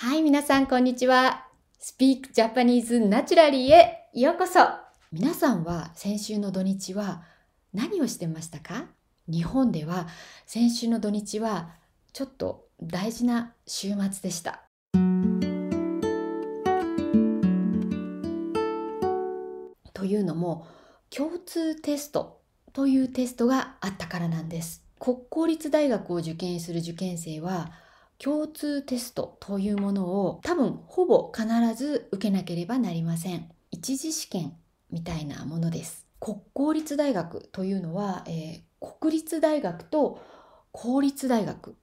はい、皆さんこんにちは。Speak Japanese Naturally へようこそ。皆さんは先週の土日は何をしてましたか日本では先週の土日はちょっと大事な週末でした。というのも共通テストというテストがあったからなんです。国公立大学を受験する受験生は共通テストというものを多分ほぼ必ず受けなければなりません一次試験みたいなものです国公立大学というのは、えー、国立大学と公立大学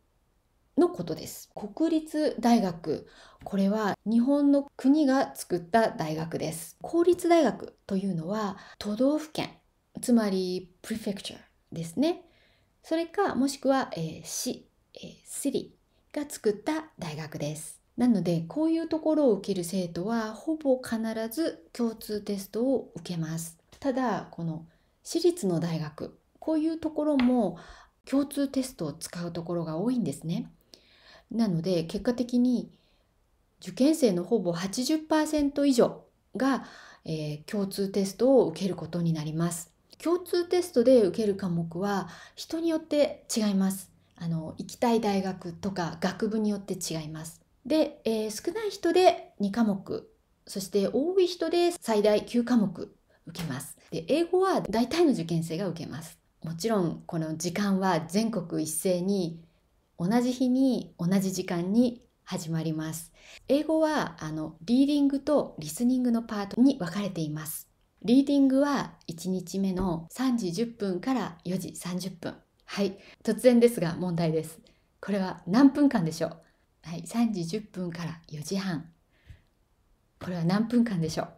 のことです国立大学これは日本の国が作った大学です公立大学というのは都道府県つまりプリフェクチャーですねそれかもしくは、えー、市、えー、シリが作った大学です。なのでこういうところを受ける生徒はほぼ必ず共通テストを受けます。ただこの私立の大学こういうところも共通テストを使うところが多いんですね。なので結果的に受験生のほぼ80%以上が、えー、共通テストを受けることになります。共通テストで受ける科目は人によって違います。あの行きたい大学とか学部によって違います。で、えー、少ない人で2科目そして多い人で最大9科目受けます。で英語は大体の受験生が受けます。もちろんこの時間は全国一斉に同じ日に同じ時間に始まります。英語はあのリーディングとリスニングのパートに分かれています。リーディングは1日目の3時10分から4時30分。はい突然ですが問題ですこれは何分間でしょうはい3時10分から4時半これは何分間でしょう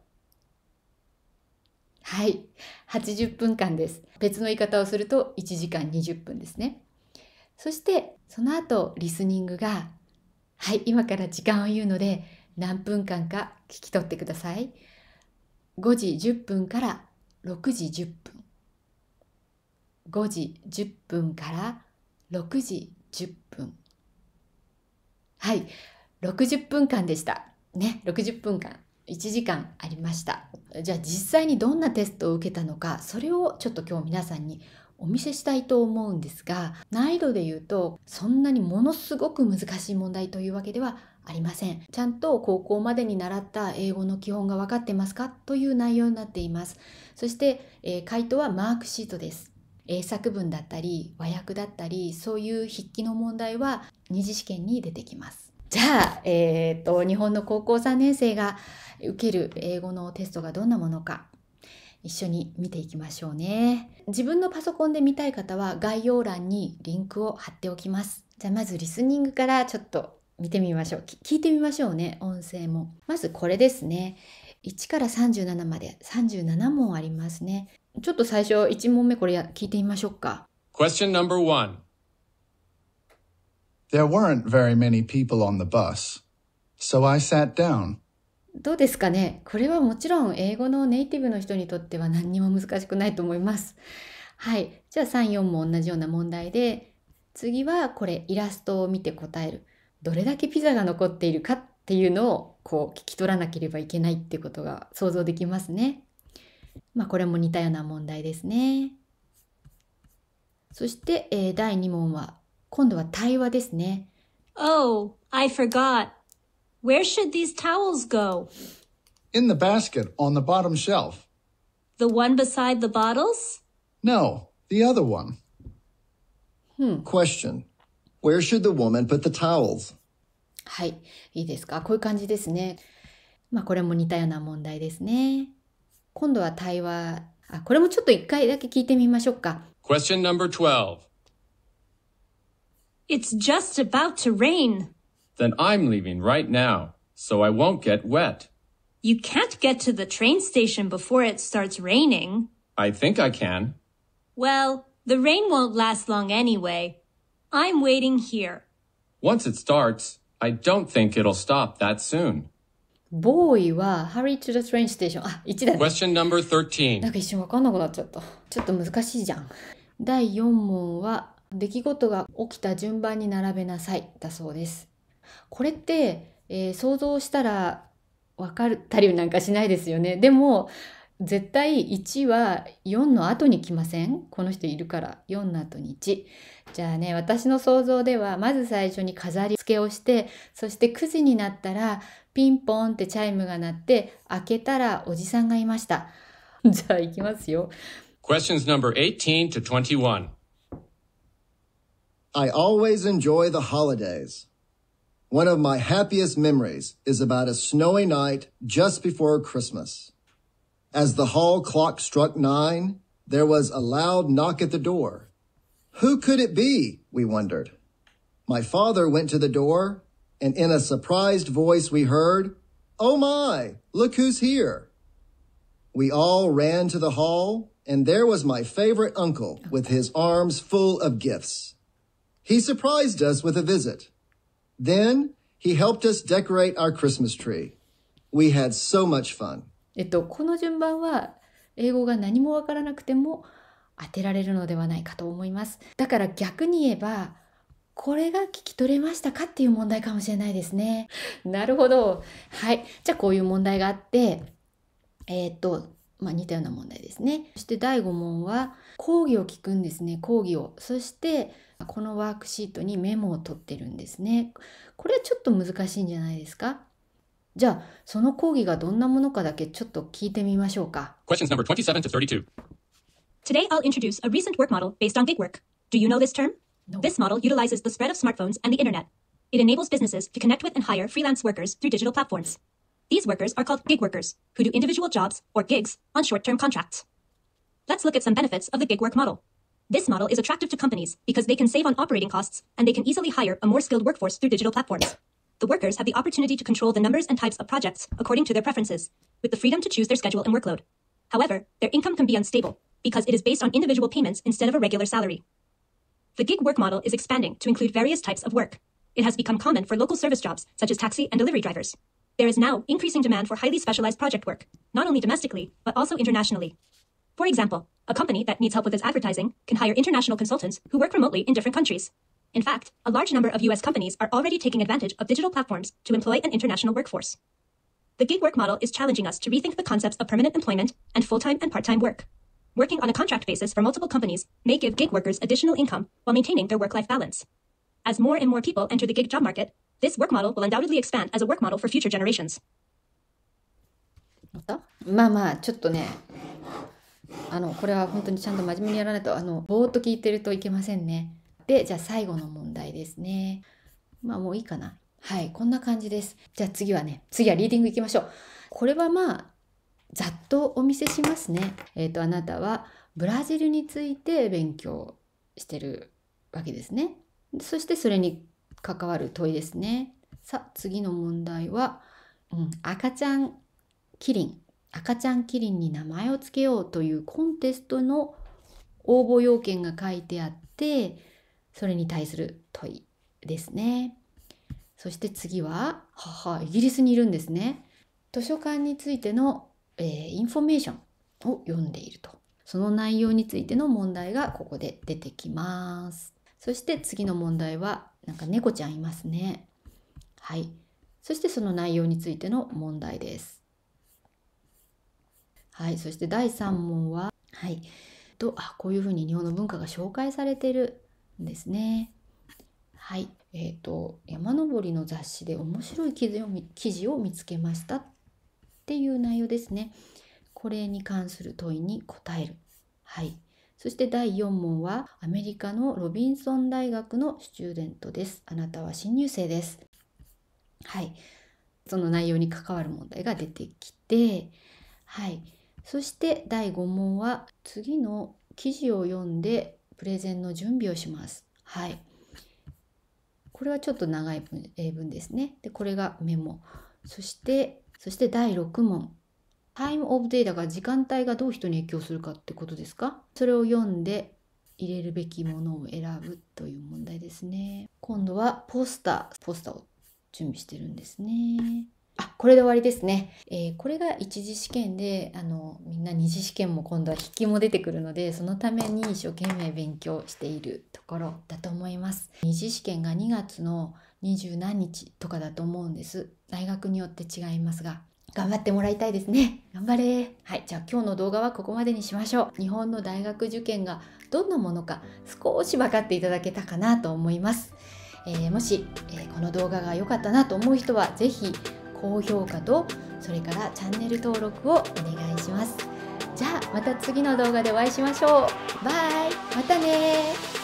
はい80分間です別の言い方をすると1時間20分ですねそしてその後リスニングがはい今から時間を言うので何分間か聞き取ってください5時10分から6時10分5時10分から6時10分はい60分間でしたね60分間1時間ありましたじゃあ実際にどんなテストを受けたのかそれをちょっと今日皆さんにお見せしたいと思うんですが難易度で言うとそんなにものすごく難しい問題というわけではありませんちゃんと高校までに習った英語の基本が分かってますかという内容になっていますそして、えー、回答はマークシートです英作文だったり和訳だったりそういう筆記の問題は二次試験に出てきます。じゃあ、えー、と日本の高校3年生が受ける英語のテストがどんなものか一緒に見ていきましょうね。自分のパソコンで見たい方は概要欄にリンクを貼っておきます。じゃあまずリスニングからちょっと見てみましょう。聞いてみましょうね、音声も。まずこれですね。1から37まで37問ありますね。ちょっと最初1問目これや聞いてみましょうか。Question number one. There weren't very many people on the bus, so I sat down. どうですかねこれはもちろん英語のネイティブの人にとっては何にも難しくないと思います。はい。じゃあ3、4も同じような問題で、次はこれイラストを見て答える。どれだけピザが残っているかっていうのをこう聞き取らなければいけないってことが想像できますね。まあ、これも似たような問題ですね。そして、えー、第2問は、今度は対話ですね。Oh, I forgot. Where should these towels go? In the basket on the bottom shelf. The one beside the bottles? No, the other one. Hmm. Question. Where should the woman put the towels? はい、いいですか。こういう感じですね。まあ、これも似たような問題ですね。Question number 12. It's just about to rain. Then I'm leaving right now, so I won't get wet. You can't get to the train station before it starts raining. I think I can. Well, the rain won't last long anyway. I'm waiting here. Once it starts, I don't think it'll stop that soon. ボーイはハリー・ r y t トレ h e train s あ1だね Question number 13なんか一瞬わかんなくなっちゃったちょっと難しいじゃん第4問は出来事が起きた順番に並べなさいだそうですこれって、えー、想像したら分かったりなんかしないですよねでも絶対1は4の後に来ませんこの人いるから4の後に1じゃあね私の想像ではまず最初に飾り付けをしてそして9時になったらピンポンってチャイムが鳴って開けたらおじさんがいました。じゃあ行きますよ。Questions number 18 to 21. I always enjoy the holidays. One of my happiest memories is about a snowy night just before Christmas. As the hall clock struck nine, there was a loud knock at the door. Who could it be? We wondered. My father went to the door and in a surprised voice we heard, Oh my, look who's here. We all ran to the hall, and there was my favorite uncle with his arms full of gifts. He surprised us with a visit. Then he helped us decorate our Christmas tree. We had so much fun. えっと、この順番は英語が何もわからなくても当てられるのではないかと思います。だから逆に言えば、これが聞き取れましたかっていう問題かもしれないですね。なるほど。はい。じゃあこういう問題があって、えー、っと、まあ、似たような問題ですね。そして第5問は講義を聞くんですね講義を。そしてこのワークシートにメモを取ってるんですね。これはちょっと難しいんじゃないですかじゃあその講義がどんなものかだけちょっと聞いてみましょうか。Questions number 27 to 32. Today I'll introduce a recent work model based on gig work. Do you know this term? No. This model utilizes the spread of smartphones and the internet. It enables businesses to connect with and hire freelance workers through digital platforms. These workers are called gig workers, who do individual jobs or gigs on short term contracts. Let's look at some benefits of the gig work model. This model is attractive to companies because they can save on operating costs and they can easily hire a more skilled workforce through digital platforms. The workers have the opportunity to control the numbers and types of projects according to their preferences, with the freedom to choose their schedule and workload. However, their income can be unstable because it is based on individual payments instead of a regular salary. The gig work model is expanding to include various types of work. It has become common for local service jobs, such as taxi and delivery drivers. There is now increasing demand for highly specialized project work, not only domestically, but also internationally. For example, a company that needs help with its advertising can hire international consultants who work remotely in different countries. In fact, a large number of US companies are already taking advantage of digital platforms to employ an international workforce. The gig work model is challenging us to rethink the concepts of permanent employment and full time and part time work. working on a contract basis for multiple companies may give gig workers additional income while maintaining their work life balance. As more and more people enter the gig job market, this work model will undoubtedly expand as a work model for future generations. まあまあちょっとねあのこれは本当にちゃんと真面目にやらないとあのぼーっと聞いてるといけませんねでじゃあ最後の問題ですねまあもういいかなはいこんな感じですじゃあ次はね次はリーディングいきましょうこれはまあざっとお見せしますね。えっ、ー、とあなたはブラジルについて勉強してるわけですね。そしてそれに関わる問いですね。さあ次の問題は、うん、赤ちゃんキリン赤ちゃんキリンに名前を付けようというコンテストの応募要件が書いてあってそれに対する問いですね。そして次は、母イギリスにいるんですね。図書館についてのえー、インフォメーションを読んでいると。その内容についての問題がここで出てきます。そして次の問題は、なんか猫ちゃんいますね。はい。そしてその内容についての問題です。はい。そして第3問は、はい。と、あ、こういうふうに日本の文化が紹介されてるんですね。はい。えっ、ー、と、山登りの雑誌で面白い記事を見つけましたっていう内容ですね。これに関する問いに答える。はい。そして第4問はアメリカのロビンソン大学のスチューデントです。あなたは新入生です。はい。その内容に関わる問題が出てきて、はい。そして第5問は次の記事を読んでプレゼンの準備をします。はい。これはちょっと長い文,、え文ですね。で、これがメモ。そしてそして第6問。タイムオブデータが時間帯がどう人に影響するかってことですかそれを読んで入れるべきものを選ぶという問題ですね。今度はポスター。ポスターを準備してるんですね。あ、これで終わりですね。えー、これが一次試験で、あの、みんな二次試験も今度は筆記も出てくるので、そのために一生懸命勉強しているところだと思います。二次試験が2月の20何日とかだと思うんです大学によって違いますが頑張ってもらいたいですね頑張れはいじゃあ今日の動画はここまでにしましょう日本の大学受験がどんなものか少し分かっていただけたかなと思います、えー、もし、えー、この動画が良かったなと思う人は是非高評価とそれからチャンネル登録をお願いしますじゃあまた次の動画でお会いしましょうバイまたね